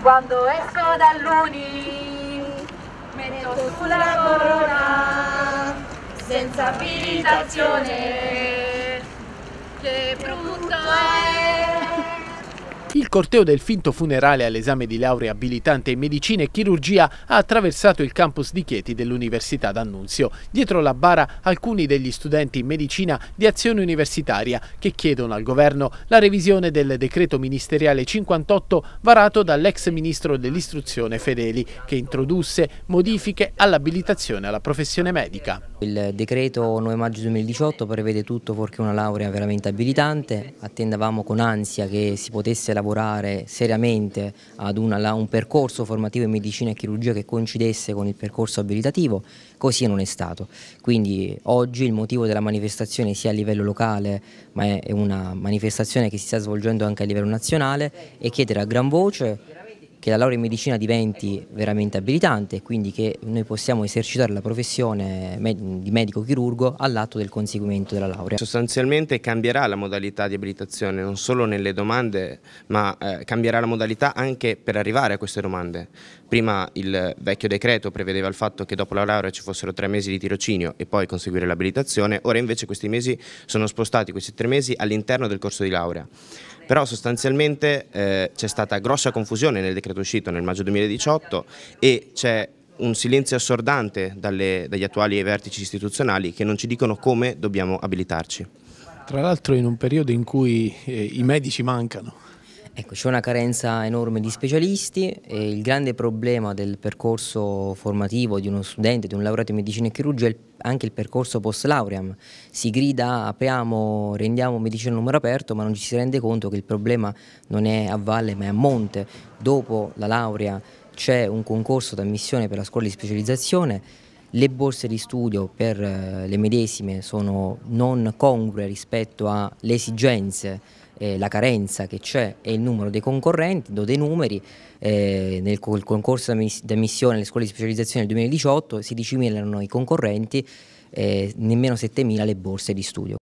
Quando esco dall'uni metto sulla corona senza abilitazione. Che brutto il corteo del finto funerale all'esame di laurea abilitante in medicina e chirurgia ha attraversato il campus di Chieti dell'Università d'Annunzio. Dietro la bara alcuni degli studenti in medicina di azione universitaria che chiedono al governo la revisione del decreto ministeriale 58 varato dall'ex ministro dell'istruzione Fedeli che introdusse modifiche all'abilitazione alla professione medica. Il decreto 9 maggio 2018 prevede tutto fuorché una laurea veramente abilitante, attendavamo con ansia che si potesse lavorare lavorare seriamente ad una, un percorso formativo in medicina e chirurgia che coincidesse con il percorso abilitativo, così non è stato. Quindi oggi il motivo della manifestazione sia a livello locale, ma è una manifestazione che si sta svolgendo anche a livello nazionale, è chiedere a gran voce che la laurea in medicina diventi veramente abilitante e quindi che noi possiamo esercitare la professione di medico chirurgo all'atto del conseguimento della laurea. Sostanzialmente cambierà la modalità di abilitazione non solo nelle domande ma eh, cambierà la modalità anche per arrivare a queste domande. Prima il vecchio decreto prevedeva il fatto che dopo la laurea ci fossero tre mesi di tirocinio e poi conseguire l'abilitazione, ora invece questi mesi sono spostati, questi tre mesi all'interno del corso di laurea però sostanzialmente eh, c'è stata grossa confusione nel decreto uscito nel maggio 2018 e c'è un silenzio assordante dalle, dagli attuali vertici istituzionali che non ci dicono come dobbiamo abilitarci. Tra l'altro in un periodo in cui eh, i medici mancano, Ecco, c'è una carenza enorme di specialisti e il grande problema del percorso formativo di uno studente, di un laureato in medicina e chirurgia è anche il percorso post lauream. Si grida apriamo, rendiamo medicina numero aperto ma non ci si rende conto che il problema non è a valle ma è a monte. Dopo la laurea c'è un concorso d'ammissione per la scuola di specializzazione le borse di studio per eh, le medesime sono non congrue rispetto alle esigenze eh, la carenza che c'è e il numero dei concorrenti, do dei numeri, eh, nel concorso di ammissione alle scuole di specializzazione del 2018 16.000 erano i concorrenti, eh, nemmeno 7.000 le borse di studio.